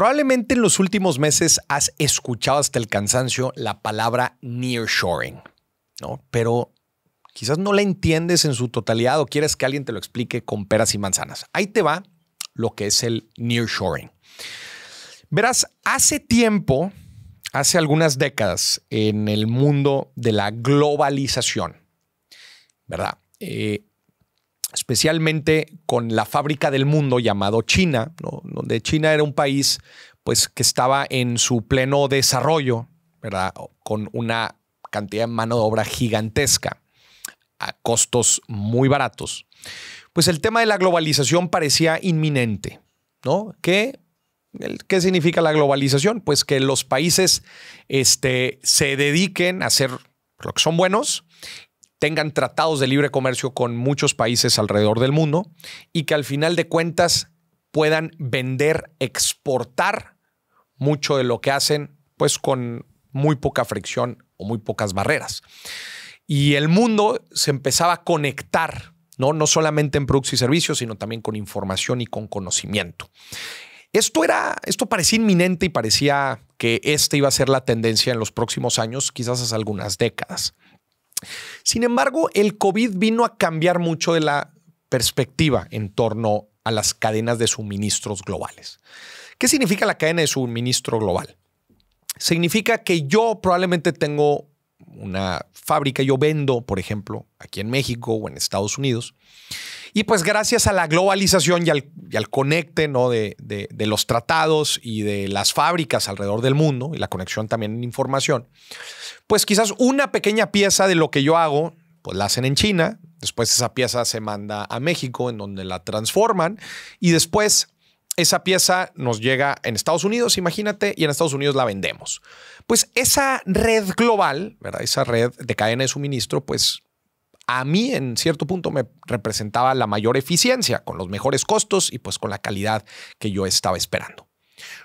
Probablemente en los últimos meses has escuchado hasta el cansancio la palabra nearshoring, ¿no? Pero quizás no la entiendes en su totalidad o quieres que alguien te lo explique con peras y manzanas. Ahí te va lo que es el nearshoring. Verás, hace tiempo, hace algunas décadas, en el mundo de la globalización, ¿verdad? Eh, especialmente con la fábrica del mundo llamado China, donde China era un país pues, que estaba en su pleno desarrollo, ¿verdad? con una cantidad de mano de obra gigantesca, a costos muy baratos, pues el tema de la globalización parecía inminente, ¿no? ¿Qué significa la globalización? Pues que los países este, se dediquen a hacer lo que son buenos tengan tratados de libre comercio con muchos países alrededor del mundo y que al final de cuentas puedan vender, exportar mucho de lo que hacen, pues con muy poca fricción o muy pocas barreras. Y el mundo se empezaba a conectar, ¿no? solamente en productos y servicios, sino también con información y con conocimiento. Esto era, esto parecía inminente y parecía que esta iba a ser la tendencia en los próximos años, quizás hasta algunas décadas. Sin embargo, el COVID vino a cambiar mucho de la perspectiva en torno a las cadenas de suministros globales. ¿Qué significa la cadena de suministro global? Significa que yo probablemente tengo una fábrica, yo vendo, por ejemplo, aquí en México o en Estados Unidos. Y pues gracias a la globalización y al, y conecte ¿no? de, los tratados y de las fábricas alrededor del mundo y la conexión también en información, pues quizás una pequeña pieza de lo que yo hago, pues la hacen en China, después esa pieza se manda a México en donde la transforman y después esa pieza nos llega en Estados Unidos, imagínate, y en Estados Unidos la vendemos. Pues esa red global, ¿verdad? Esa red de cadena de suministro, pues a mí en cierto punto me representaba la mayor eficiencia, con los mejores costos y pues con la calidad que yo estaba esperando.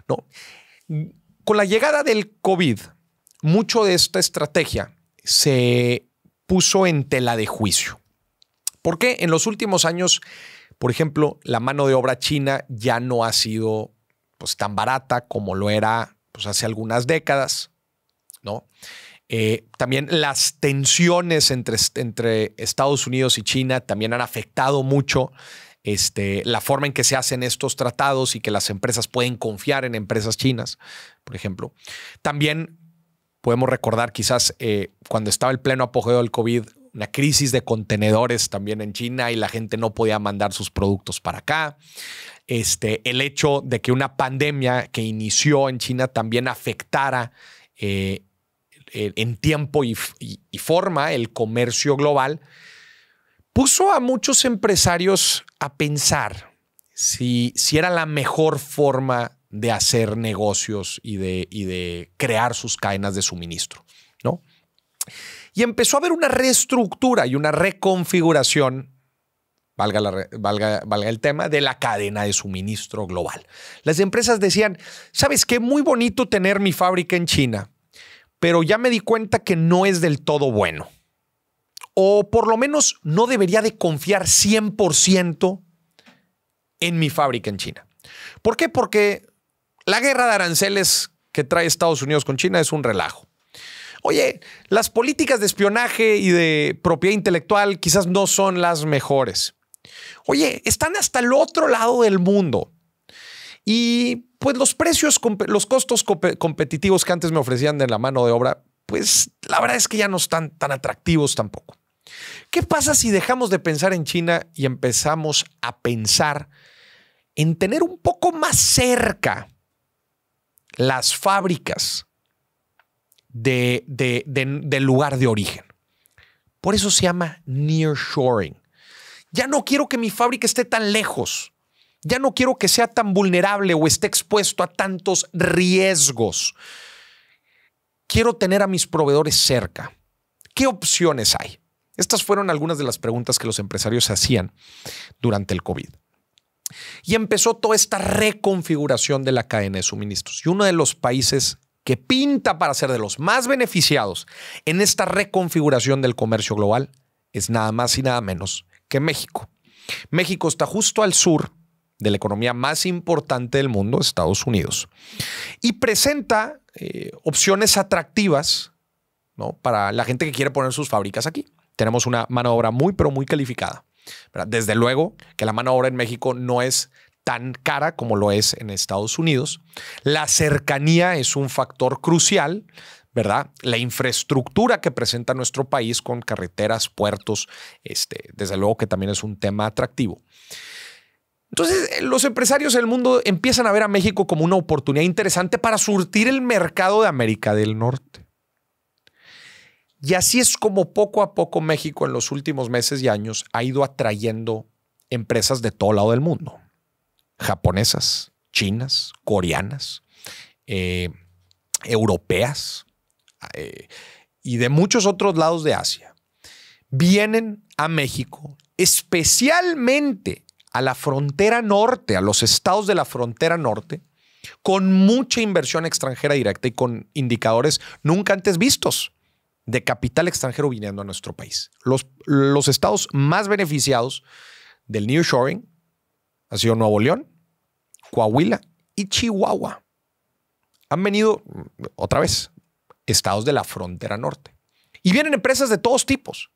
¿no? Con la llegada del COVID, mucho de esta estrategia se puso en tela de juicio. Porque en los últimos años por ejemplo, la mano de obra china ya no ha sido pues, tan barata como lo era pues, hace algunas décadas, ¿no? Eh, también las tensiones entre, entre, Estados Unidos y China también han afectado mucho este, la forma en que se hacen estos tratados y que las empresas pueden confiar en empresas chinas, por ejemplo. También podemos recordar quizás eh, cuando estaba el pleno apogeo del COVID, una crisis de contenedores también en China y la gente no podía mandar sus productos para acá. Este, el hecho de que una pandemia que inició en China también afectara eh, en tiempo y, forma el comercio global, puso a muchos empresarios a pensar si, era la mejor forma de hacer negocios y de, y de crear sus cadenas de suministro, ¿no? Y empezó a haber una reestructura y una reconfiguración, valga, el tema, de la cadena de suministro global. Las empresas decían, ¿sabes qué? Muy bonito tener mi fábrica en China, pero ya me di cuenta que no es del todo bueno. O por lo menos no debería de confiar 100% en mi fábrica en China. ¿Por qué? Porque la guerra de aranceles que trae Estados Unidos con China es un relajo oye, las políticas de espionaje y de propiedad intelectual quizás no son las mejores. Oye, están hasta el otro lado del mundo. Y pues los precios, los costos competitivos que antes me ofrecían de la mano de obra, pues la verdad es que ya no están tan atractivos tampoco. ¿Qué pasa si dejamos de pensar en China y empezamos a pensar en tener un poco más cerca las fábricas de, del lugar de origen. Por eso se llama nearshoring. Ya no quiero que mi fábrica esté tan lejos. Ya no quiero que sea tan vulnerable o esté expuesto a tantos riesgos. Quiero tener a mis proveedores cerca. ¿Qué opciones hay? Estas fueron algunas de las preguntas que los empresarios hacían durante el COVID. Y empezó toda esta reconfiguración de la cadena de suministros. Y uno de los países que pinta para ser de los más beneficiados en esta reconfiguración del comercio global es nada más y nada menos que México. México está justo al sur de la economía más importante del mundo, Estados Unidos, y presenta eh, opciones atractivas para la gente que quiere poner sus fábricas aquí. Tenemos una mano de obra muy, pero muy calificada. Desde luego que la mano de obra en México no es tan cara como lo es en Estados Unidos. La cercanía es un factor crucial, ¿verdad? La infraestructura que presenta nuestro país con carreteras, puertos, este, desde luego que también es un tema atractivo. Entonces, eh, los empresarios del mundo empiezan a ver a México como una oportunidad interesante para surtir el mercado de América del Norte. Y así es como poco a poco México en los últimos meses y años ha ido atrayendo empresas de todo lado del mundo japonesas, chinas, coreanas, eh, europeas eh, y de muchos otros lados de Asia, vienen a México, especialmente a la frontera norte, a los estados de la frontera norte, con mucha inversión extranjera directa y con indicadores nunca antes vistos de capital extranjero viniendo a nuestro país. Los, los estados más beneficiados del New Shoring ha sido Nuevo León, Coahuila y Chihuahua. Han venido, mm, otra vez, estados de la frontera norte. Y vienen empresas de todos tipos,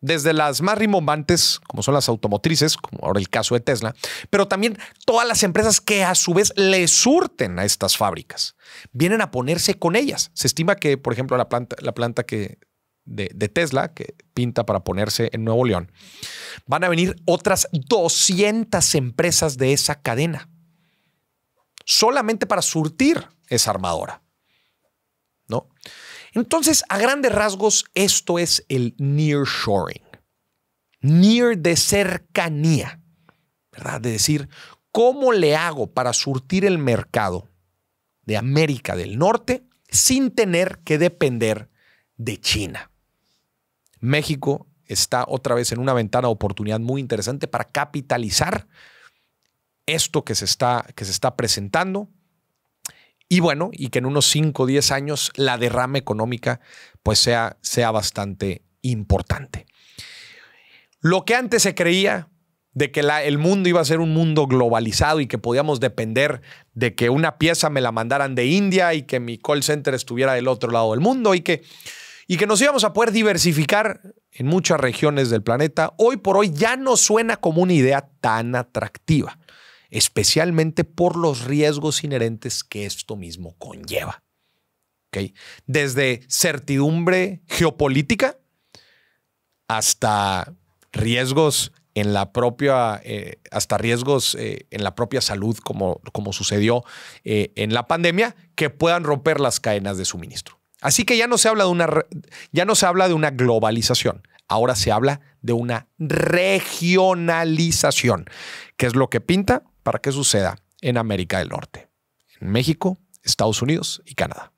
desde las más rimbombantes, como son las automotrices, como ahora el caso de Tesla, pero también todas las empresas que a su vez le surten a estas fábricas. Vienen a ponerse con ellas. Se estima que, por ejemplo, la planta, la planta que de, Tesla, que pinta para ponerse en Nuevo León, van a venir otras 200 empresas de esa cadena, solamente para surtir esa armadora. ¿No? Entonces, a grandes rasgos, esto es el nearshoring. Near de cercanía, De decir, ¿cómo le hago para surtir el mercado de América del Norte sin tener que depender de China? México está otra vez en una ventana de oportunidad muy interesante para capitalizar esto que se está, que se está presentando. Y bueno, y que en unos 5 o 10 años la derrama económica pues sea, sea bastante importante. Lo que antes se creía de que el mundo iba a ser un mundo globalizado y que podíamos depender de que una pieza me la mandaran de India y que mi call center estuviera del otro lado del mundo y que y que nos íbamos a poder diversificar en muchas regiones del planeta, hoy por hoy ya no suena como una idea tan atractiva, especialmente por los riesgos inherentes que esto mismo conlleva. Desde certidumbre geopolítica hasta riesgos en la propia, eh, hasta riesgos eh, en la propia salud, como, como sucedió eh, en la pandemia, que puedan romper las cadenas de suministro. Así que ya no se habla de una, ya no se habla de una globalización, ahora se habla de una regionalización, que es lo que pinta para que suceda en América del Norte, en México, Estados Unidos y Canadá.